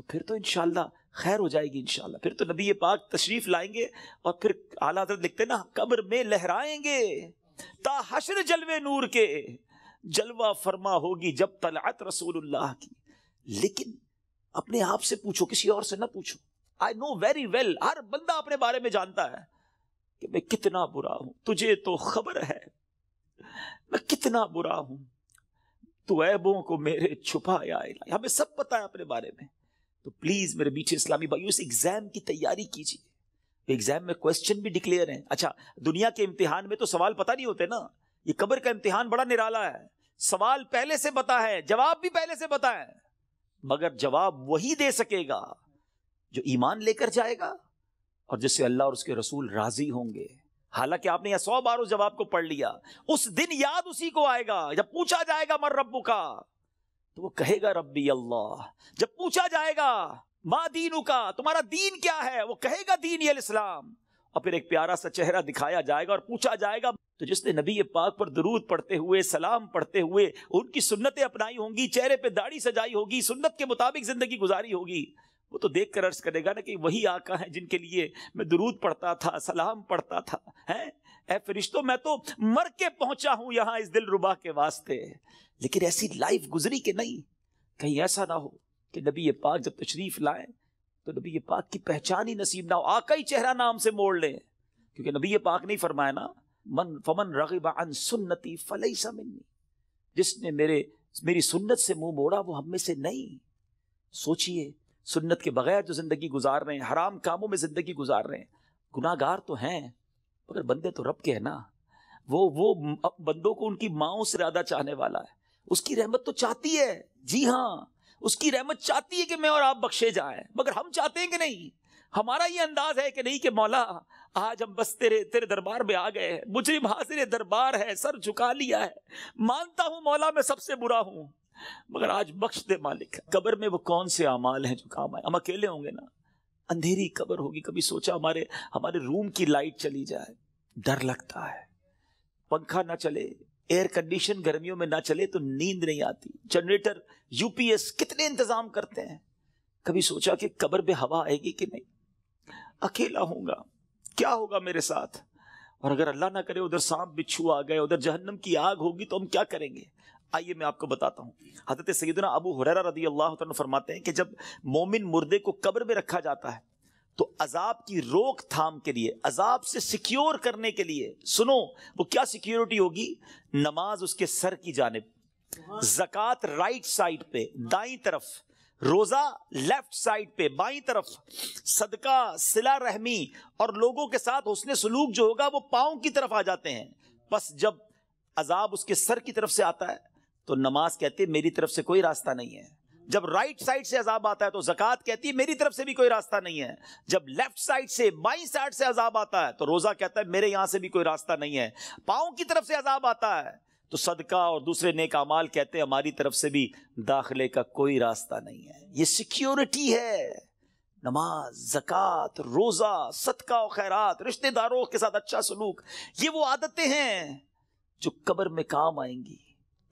तो फिर तो इनशाला खैर हो जाएगी इनशाला फिर तो नबी पाक तशरीफ लाएंगे और फिर आला हजरत लिखते ना कब्र में लहराएंगे ताहशर जलवे नूर के जलवा फरमा होगी जब तलात रसूलुल्लाह की लेकिन अपने आप से पूछो किसी और से ना पूछो आई नो वेरी वेल हर बंदा अपने बारे में जानता है कि मैं कितना बुरा हूं तुझे तो खबर है मैं कितना बुरा हूं तू ऐबों को मेरे छुपाया हमें सब पता है अपने बारे में तो प्लीज मेरे मीठे इस्लामी भाइयों इस एग्जाम की तैयारी कीजिए तो एग्जाम में क्वेश्चन भी डिक्लेयर है अच्छा दुनिया के इम्तिहान में तो सवाल पता नहीं होते ना ये कब्र का इम्तिहान बड़ा निराला है सवाल पहले से बता है जवाब भी पहले से बता है मगर जवाब वही दे सकेगा जो ईमान लेकर जाएगा और जिससे अल्लाह और उसके रसूल राजी होंगे हालांकि आपने यह सौ बार उस जवाब को पढ़ लिया उस दिन याद उसी को आएगा जब पूछा जाएगा मर रब्बू का तो वो कहेगा रब्बी अल्लाह जब पूछा जाएगा मा दीनू का तुम्हारा दीन क्या है वो कहेगा दीन ये इस्लाम और फिर एक प्यारा सा चेहरा दिखाया जाएगा और पूछा जाएगा तो जिसने नबी पाक पर दरूद पढ़ते हुए सलाम पढ़ते हुए उनकी सुन्नतें अपनाई होंगी चेहरे पे दाढ़ी सजाई होगी सुन्नत के मुताबिक जिंदगी गुजारी होगी वो तो देख कर अर्ज करेगा ना कि वही आका है जिनके लिए मैं दरूद पढ़ता था सलाम पढ़ता था हैं ए फरिश्तों मैं तो मर के पहुंचा हूं यहां इस दिल रुबा के वास्ते लेकिन ऐसी लाइफ गुजरी कि नहीं कहीं ऐसा ना हो कि नबी पाक जब तशरीफ लाए तो नबी ये पाक की पहचान ही नसीब ना हो आका ही चेहरा नाम से मोड़ लें क्योंकि नबी ये पाक नहीं फरमाया ना मन फमन रगिबा अन सुन्नति फलई समन्नी जिसने मेरे मेरी सुन्नत से मुंह मोड़ा वो हम में से नहीं सोचिए सुन्नत के बगैर जो जिंदगी गुजार रहे हैं हराम कामों में जिंदगी गुजार रहे हैं गुनागार तो हैं मगर बंदे तो रब के हैं ना वो वो बंदों को उनकी माओ से ज्यादा चाहने वाला है उसकी रहमत तो चाहती है जी हाँ उसकी रहमत चाहती है कि मैं और आप बख्शे जाए मगर हम चाहते हैं कि नहीं हमारा ये अंदाज है कि नहीं कि मौला आज हम बस तेरे तेरे दरबार में आ गए हैं मुजरिम हाजिर दरबार है सर झुका लिया है मानता हूं मौला मैं सबसे बुरा हूं मगर आज बख्श दे मालिक कबर में वो कौन से अमाल हैं जो काम आए हम अकेले होंगे ना अंधेरी कबर होगी कभी सोचा हमारे हमारे रूम की लाइट चली जाए डर लगता है पंखा ना चले एयर कंडीशन गर्मियों में ना चले तो नींद नहीं आती जनरेटर यूपीएस कितने इंतजाम करते हैं कभी सोचा कि कब्र पे हवा आएगी कि नहीं अकेला होगा क्या होगा मेरे साथ और अगर अल्लाह ना करे उधर सांप बिच्छू आ गए उधर जहन्नम की आग होगी तो हम क्या करेंगे आइए मैं आपको बताता हूँ हजरत सैदना अबू हुररा रदी अल्लाह फरमाते हैं कि जब मोमिन मुर्दे को कब्र में रखा जाता है तो अजाब की रोक थाम के लिए अजाब से सिक्योर करने के लिए सुनो वो क्या सिक्योरिटी होगी नमाज उसके सर की जानब जक़ात राइट साइड पे दाई तरफ रोजा लेफ्ट साइड पे बाई तरफ सदका सिला रहमी और लोगों के साथ उसने सलूक जो होगा वो पाओ की तरफ आ जाते हैं बस जब अजाब उसके सर की तरफ से आता है तो नमाज कहती है मेरी तरफ से कोई रास्ता नहीं है जब राइट साइड से अजाब आता है तो जक़ात कहती है मेरी तरफ से भी कोई रास्ता नहीं है जब लेफ्ट साइड से बाई साइड से अजाब आता है तो रोज़ा कहता है मेरे यहां से भी कोई रास्ता नहीं है पाओ की तरफ से अजाब आता है तो सदका और दूसरे नेक अमाल कहते हैं हमारी तरफ से भी दाखिले का कोई रास्ता नहीं है ये सिक्योरिटी है नमाज जक़ात रोज़ा सदका और खैरात रिश्तेदारों के साथ अच्छा सलूक ये वो आदतें हैं जो कब्र में काम आएंगी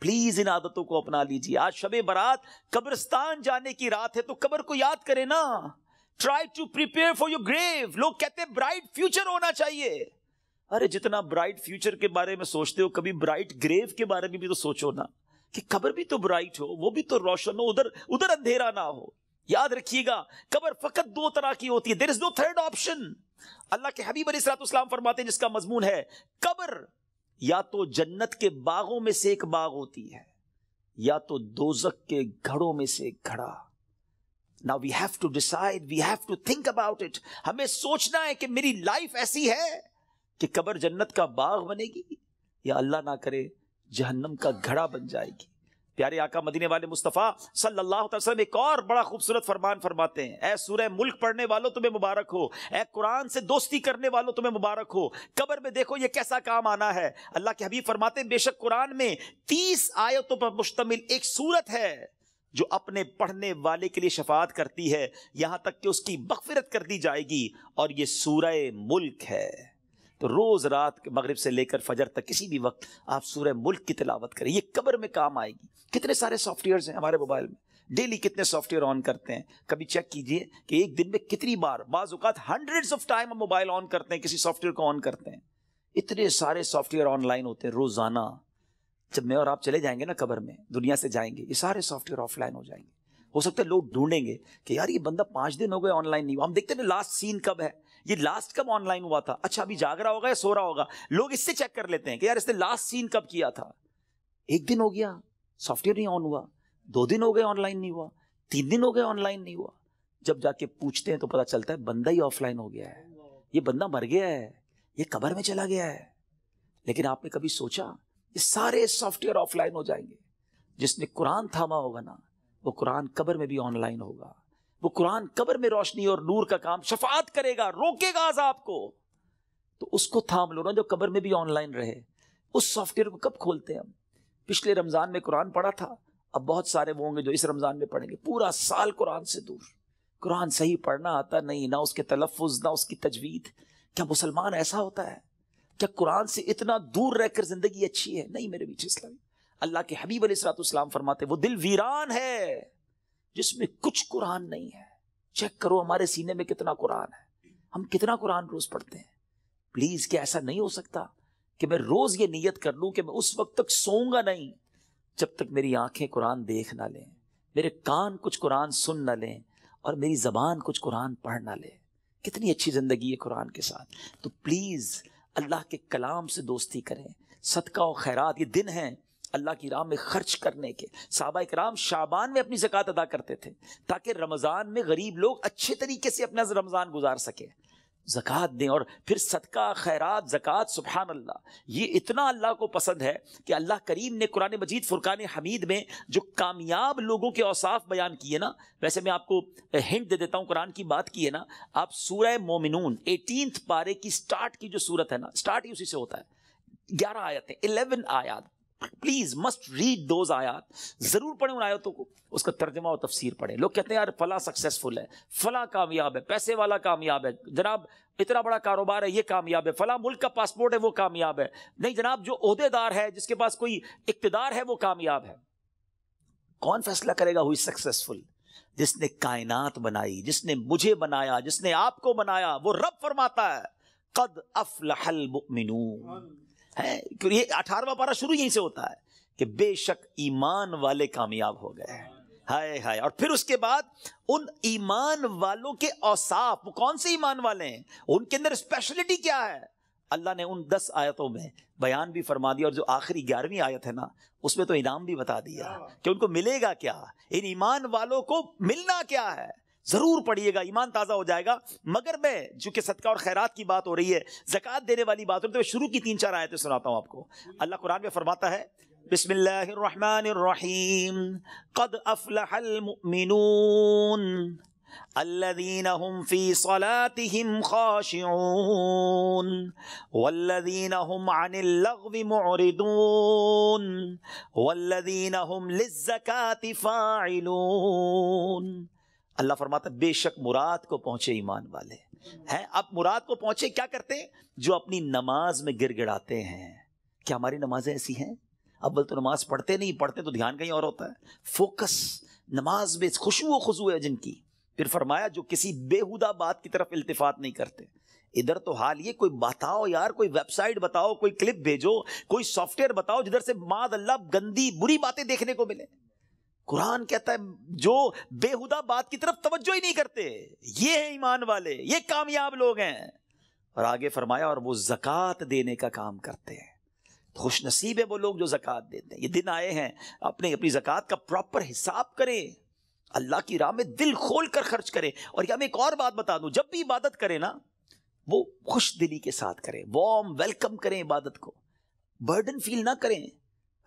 प्लीज इन आदतों को अपना लीजिए आज शब बारात कब्रस्तान जाने की रात है तो कब्र को याद करें ना try to prepare for your grave लोग कहते हैं ब्राइट फ्यूचर होना चाहिए अरे जितना ब्राइट फ्यूचर के बारे में सोचते हो कभी ब्राइट ग्रेव के बारे में भी तो सोचो ना कि कब्र भी तो ब्राइट हो वो भी तो रोशन हो उधर उधर अंधेरा ना हो याद रखिएगा कबर फकत दो तरह की होती है there is no third option Allah के हबीब अलीसलाम फरमाते हैं जिसका मजमून है कबर या तो जन्नत के बागों में से एक बाग होती है या तो दोजक के घड़ों में से एक घड़ा now we have to decide we have to think about it हमें सोचना है कि मेरी लाइफ ऐसी है कि कबर जन्नत का बाग बनेगी या अल्लाह ना करे जहन्नम का घड़ा बन जाएगी प्यारे आका मदीने वाले मुस्तफ़ा सल्लल्लाहु अलैहि वसल्लम एक और बड़ा खूबसूरत फरमान फरमाते हैं ए सूरह मुल्क पढ़ने वालों तुम्हें मुबारक हो ऐ कुरान से दोस्ती करने वालों तुम्हें मुबारक हो कबर में देखो ये कैसा काम आना है अल्लाह के हबीब फरमाते हैं बेशक कुरान में तीस आयतों पर मुश्तमिल एक सूरत है जो अपने पढ़ने वाले के लिए शफात करती है यहां तक कि उसकी मगफिरत कर दी जाएगी और ये सूरह मुल्क है तो रोज़ रात मगरब से लेकर फजर तक किसी भी वक्त आप सूर्य मुल्क की तिलावत करें यह कबर में काम आएगी कितने सारे सॉफ्टवेयर हैं हमारे मोबाइल में डेली कितने सॉफ्टवेयर ऑन करते हैं कभी चेक कीजिए कि एक दिन में कितनी बार बाज़ात हंड्रेड ऑफ टाइम हम मोबाइल ऑन करते हैं किसी सॉफ्टवेयर को ऑन करते हैं इतने सारे सॉफ्टवेयर ऑनलाइन होते हैं रोज़ाना जब मैं और आप चले जाएंगे ना कबर में दुनिया से जाएंगे ये सारे सॉफ्टवेयर ऑफलाइन हो जाएंगे हो सकता है लोग ढूंढेंगे कि यार ये बंदा पांच दिन हो गए ऑनलाइन नहीं हुआ हम देखते ना लास्ट सीन कब है ये लास्ट कब ऑनलाइन हुआ था अच्छा अभी जाग रहा होगा या सो रहा होगा लोग इससे चेक कर लेते हैं कि यार इसने लास्ट सीन कब किया था एक दिन हो गया सॉफ्टवेयर नहीं ऑन हुआ दो दिन हो गए ऑनलाइन नहीं हुआ तीन दिन हो गए ऑनलाइन नहीं हुआ जब जाके पूछते हैं तो पता चलता है बंदा ही ऑफलाइन हो गया है ये बंदा मर गया है ये कबर में चला गया है लेकिन आपने कभी सोचा ये सारे सॉफ्टवेयर ऑफलाइन हो जाएंगे जिसने कुरान थामा होगा ना वो कुरान कबर में भी ऑनलाइन होगा वो कुरान कब्र में रोशनी और नूर का काम शफात करेगा रोकेगा आजाब को तो उसको थाम लो ना जो कब्र में भी ऑनलाइन रहे उस सॉफ्टवेयर को कब खोलते हैं हम पिछले रमज़ान में कुरान पढ़ा था अब बहुत सारे वो होंगे जो इस रमज़ान में पढ़ेंगे पूरा साल कुरान से दूर कुरान सही पढ़ना आता नहीं ना उसके तलफ़ ना उसकी तजवीद क्या मुसलमान ऐसा होता है क्या कुरान से इतना दूर रहकर ज़िंदगी अच्छी है नहीं मेरे बीच इस्लामी अल्लाह के हबीब सलाम फरमाते वो दिल वीरान है जिसमें कुछ कुरान नहीं है चेक करो हमारे सीने में कितना कुरान है हम कितना कुरान रोज पढ़ते हैं प्लीज क्या ऐसा नहीं हो सकता कि मैं रोज ये नीयत कर लूं कि मैं उस वक्त तक सोऊंगा नहीं जब तक मेरी आंखें कुरान देख ना लें मेरे कान कुछ कुरान सुन ना लें और मेरी जबान कुछ कुरान पढ़ ना लें कितनी अच्छी ज़िंदगी है कुरान के साथ तो प्लीज़ अल्लाह के कलाम से दोस्ती करें सदका और खैरात ये दिन हैं अल्लाह की राह में खर्च करने के साहबा इकराम शाबान में अपनी जक़ात अदा करते थे ताकि रमज़ान में गरीब लोग अच्छे तरीके से अपना रमज़ान गुजार सकें जक़ात दें और फिर सदका खैरात जक़ात सुबहान अल्लाह ये इतना अल्लाह को पसंद है कि अल्लाह करीम ने कुरान मजीद फ़ुरकान हमीद में जो कामयाब लोगों के औसाफ बयान किए ना वैसे मैं आपको हिंट दे देता हूँ कुरान की बात की है ना आप सूरह मोमिनून एटीनथ पारे की स्टार्ट की जो सूरत है ना स्टार्ट ही उसी से होता है ग्यारह आयतें इलेवन आयात प्लीज मस्ट रीड दोज आयात जरूर पढ़े उन आयतों को उसका तर्जमा और तफसीर पढ़े लोग कहते हैं यार फला सक्सेसफुल है फला कामयाब है पैसे वाला कामयाब है जनाब इतना बड़ा कारोबार है ये कामयाब है फला मुल्क का पासपोर्ट है वो कामयाब है नहीं जनाब जो अहदेदार है जिसके पास कोई इकतदार है वो कामयाब है कौन फैसला करेगा हुई सक्सेसफुल जिसने कायनात बनाई जिसने मुझे बनाया जिसने आपको बनाया वो रब फरमाता है कद अफल मिनू है ये अठारवा पारा शुरू यहीं से होता है कि बेशक ईमान वाले कामयाब हो गए हाय हाय और फिर उसके बाद उन ईमान वालों के औसाफ वो कौन से ईमान वाले हैं उनके अंदर स्पेशलिटी क्या है अल्लाह ने उन दस आयतों में बयान भी फरमा दिया और जो आखिरी ग्यारहवीं आयत है ना उसमें तो इनाम भी बता दिया हाँ। कि उनको मिलेगा क्या इन ईमान वालों को मिलना क्या है जरूर पढ़िएगा ईमान ताज़ा हो जाएगा मगर मैं जो कि सदका और खैरात की बात हो रही है जक़ात देने वाली बात हो रही है तो शुरू की तीन चार आयतें सुनाता हूँ आपको अल्लाह कुरान में फरमाता है बिस्मिल्लाहिर्रहमानिर्रहीम कद अफलहल الذين هم في صلاتهم خاشعون والذين هم عن اللغو معرضون والذين هم للزكاة فاعلون अल्लाह फरमाता बेशक मुराद को पहुंचे ईमान वाले हैं अब मुराद को पहुंचे क्या करते हैं जो अपनी नमाज में गिर गिड़ाते हैं क्या हमारी नमाजें ऐसी हैं अव्वल तो नमाज पढ़ते नहीं पढ़ते तो ध्यान कहीं और होता है फोकस नमाज में खुशबू खुशबू है जिनकी फिर फरमाया जो किसी बेहुदा बात की तरफ इल्तफात नहीं करते इधर तो हाल ये कोई बताओ यार कोई वेबसाइट बताओ कोई क्लिप भेजो कोई सॉफ्टवेयर बताओ जिधर से माद अल्लाह गंदी बुरी बातें देखने को मिले कुरान कहता है जो बेहुदा बात की तरफ तवज्जो ही नहीं करते ये हैं ईमान वाले ये कामयाब लोग हैं और आगे फरमाया और वो जक़ात देने का काम करते हैं तो खुश नसीब है वो लोग जो जक़ात देते हैं ये दिन आए हैं अपने अपनी जक़ात का प्रॉपर हिसाब करें अल्लाह की राह में दिल खोल कर खर्च करें और या मैं एक और बात बता दूं जब भी इबादत करें ना वो खुश दिली के साथ करें वॉम वेलकम करें इबादत को बर्डन फील ना करें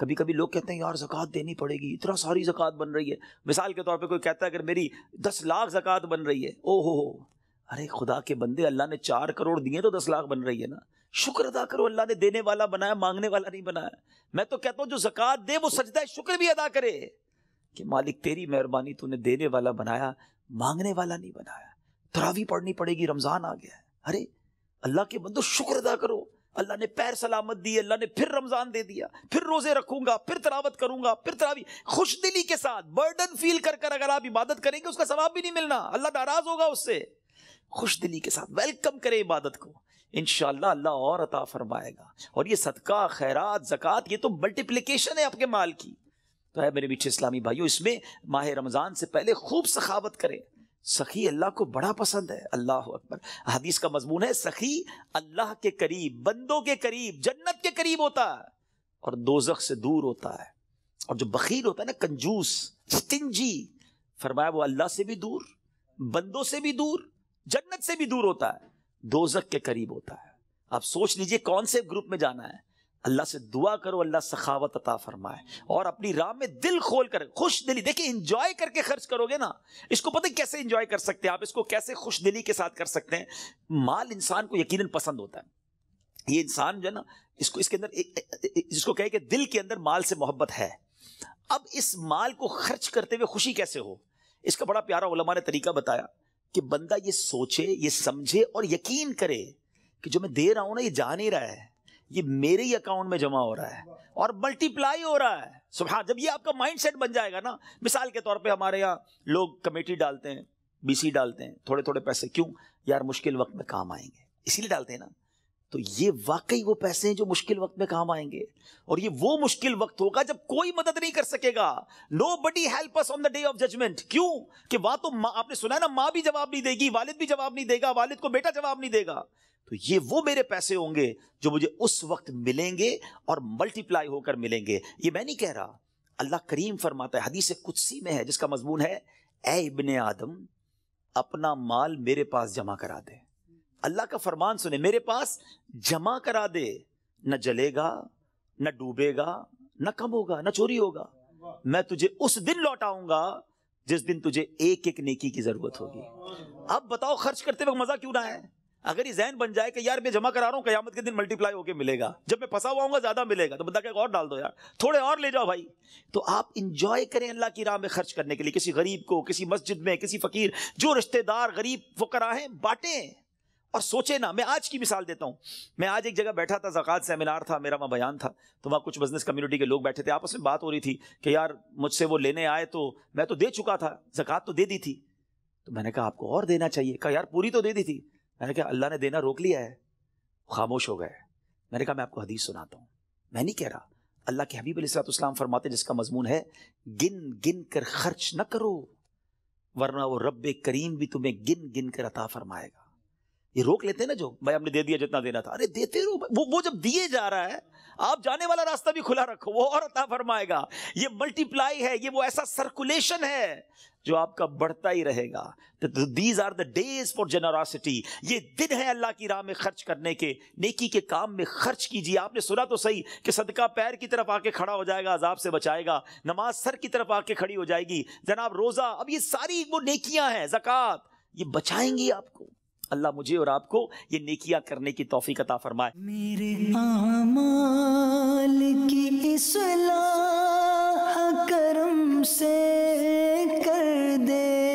कभी कभी लोग कहते हैं यार जक़ात देनी पड़ेगी इतना सारी जक़ात बन रही है मिसाल के तौर पे कोई कहता है अगर मेरी दस लाख जक़ात बन रही है ओ हो अरे खुदा के बंदे अल्लाह ने चार करोड़ दिए तो दस लाख बन रही है ना शुक्र अदा करो अल्लाह ने देने वाला बनाया मांगने वाला नहीं बनाया मैं तो कहता हूँ जो जक़ात दे वो सजदा शुक्र भी अदा करे कि मालिक तेरी मेहरबानी तूने देने वाला बनाया मांगने वाला नहीं बनाया तरावी पढ़नी पड़ेगी रमज़ान आ गया है अरे अल्लाह के बंदो शुक्र अदा करो अल्लाह ने पैर सलामत दी अल्लाह ने फिर रमज़ान दे दिया फिर रोज़े रखूंगा फिर तलावत करूंगा फिर तरावी खुश दिली के साथ बर्डन फील कर कर अगर आप इबादत करेंगे उसका सवाब भी नहीं मिलना अल्लाह नाराज़ होगा उससे खुश दिली के साथ वेलकम करें इबादत को इन अल्लाह और अता फरमाएगा और ये सदका खैरात जक़ात ये तो मल्टीप्लिकेशन है आपके माल की तो है मेरे पीछे इस्लामी भाइयों इसमें माह रमज़ान से पहले खूब सखावत करें सखी अल्लाह को बड़ा पसंद है अल्लाह अकबर हदीस का मजमून है सखी अल्लाह के करीब बंदों के करीब जन्नत के करीब होता है और दोजख से दूर होता है और जो बखील होता है ना कंजूस स्टिंजी फरमाया वो अल्लाह से भी दूर बंदों से भी दूर जन्नत से भी दूर होता है दोजक के करीब होता है आप सोच लीजिए कौन से ग्रुप में जाना है अल्लाह से दुआ करो अल्लाह सखावत अता फरमाए और अपनी राह में दिल खोल कर खुश दिली देखिए इंजॉय करके खर्च करोगे ना इसको पता है कैसे इंजॉय कर सकते हैं आप इसको कैसे खुश दिली के साथ कर सकते हैं माल इंसान को यकीनन पसंद होता है ये इंसान जो है ना इसको इसके अंदर जिसको कहे कि दिल के अंदर माल से मोहब्बत है अब इस माल को खर्च करते हुए खुशी कैसे हो इसका बड़ा प्यारा उलमा ने तरीका बताया कि बंदा ये सोचे ये समझे और यकीन करे कि जो मैं दे रहा हूं ना ये जा नहीं रहा है ये मेरे ही अकाउंट में जमा हो रहा है और मल्टीप्लाई हो रहा है सुबह जब ये आपका माइंडसेट बन जाएगा ना मिसाल के तौर पे हमारे यहाँ लोग कमेटी डालते हैं बीसी डालते हैं थोड़े थोड़े पैसे क्यों यार मुश्किल वक्त में काम आएंगे इसीलिए डालते हैं ना तो ये वाकई वो पैसे हैं जो मुश्किल वक्त में काम आएंगे और ये वो मुश्किल वक्त होगा जब कोई मदद नहीं कर सकेगा nobody help us on the day of judgement क्यों कि वहां तो माँ आपने सुना ना माँ भी जवाब नहीं देगी वालिद भी जवाब नहीं देगा वालिद को बेटा जवाब नहीं देगा तो ये वो मेरे पैसे होंगे जो मुझे उस वक्त मिलेंगे और मल्टीप्लाई होकर मिलेंगे ये मैं नहीं कह रहा अल्लाह करीम फरमाता है हदीस कुदसी में है जिसका मजमून है ए इबन आदम अपना माल मेरे पास जमा करा दे अल्लाह का फरमान सुने मेरे पास जमा करा दे न जलेगा न डूबेगा न कम होगा न चोरी होगा मैं तुझे उस दिन लौटाऊंगा जिस दिन तुझे एक एक नेकी की जरूरत होगी अब बताओ खर्च करते वक्त मजा क्यों ना है अगर ये जहन बन जाए कि यार मैं जमा करा रहा हूँ कयामत के दिन मल्टीप्लाई होकर मिलेगा जब मैं फंसा हुआ हूँ ज्यादा मिलेगा तो बंदा क्या और डाल दो यार थोड़े और ले जाओ भाई तो आप इंजॉय करें अल्लाह की राह में खर्च करने के लिए किसी गरीब को किसी मस्जिद में किसी फकीर जो रिश्तेदार गरीब वो कराए बांटें और सोचे ना मैं आज की मिसाल देता हूं मैं आज एक जगह बैठा था जक़ात सेमिनार था मेरा वहाँ बयान था तो वहाँ कुछ बिजनेस कम्युनिटी के लोग बैठे थे आपस में बात हो रही थी कि यार मुझसे वो लेने आए तो मैं तो दे चुका था जक़ात तो दे दी थी तो मैंने कहा आपको और देना चाहिए कहा यार पूरी तो दे दी थी मैंने कहा अल्लाह ने देना रोक लिया है खामोश हो गए मैंने कहा मैं आपको हदीस सुनाता हूँ मैं नहीं कह रहा अल्लाह के हबीब अलैहिस्सलाम फरमाते जिसका मजमून है गिन गिन कर खर्च न करो वरना वो रब करीम भी तुम्हें गिन गिन कर अता फरमाएगा ये रोक लेते ना जो भाई हमने दे दिया जितना देना था अरे देते रहो वो वो जब दिए जा रहा है आप जाने वाला रास्ता भी खुला रखो वो और अता फरमाएगा ये मल्टीप्लाई है ये वो ऐसा सर्कुलेशन है जो आपका बढ़ता ही रहेगा तो these are the days for generosity ये दिन है अल्लाह की राह में खर्च करने के नेकी के काम में खर्च कीजिए आपने सुना तो सही कि सदका पैर की तरफ आके खड़ा हो जाएगा अजाब से बचाएगा नमाज सर की तरफ आके खड़ी हो जाएगी जनाब रोज़ा अब ये सारी वो नेकियां हैं जक़ात ये बचाएंगी आपको अल्लाह मुझे और आपको ये नेकिया करने की तोफ़ी कता फरमाए मेरे आमाल की इसलाह करम से कर दे